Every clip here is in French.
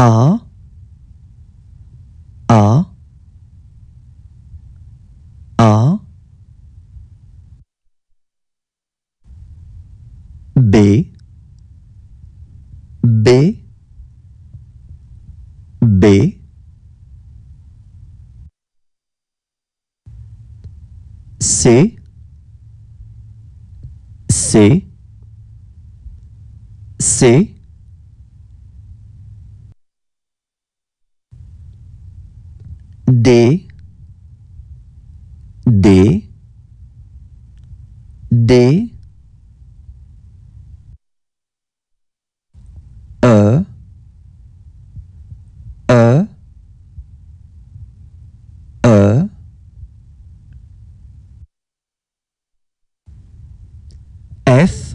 A A A B B B C C C D D D e, e, e, f,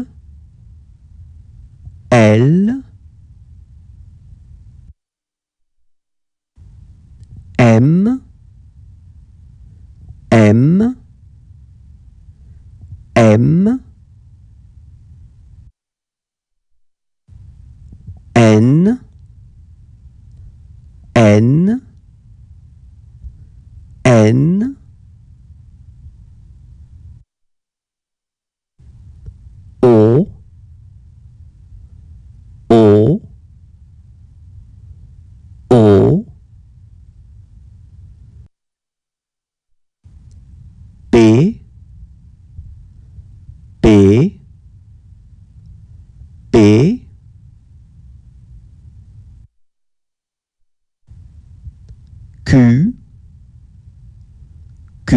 M M N N P P P Q Q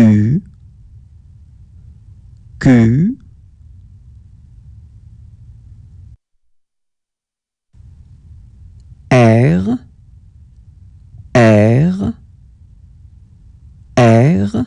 Q R R R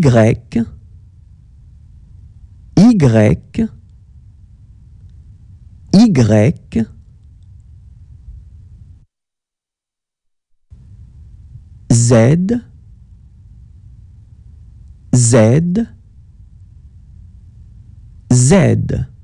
Y, Y, Y, Z, Z, Z.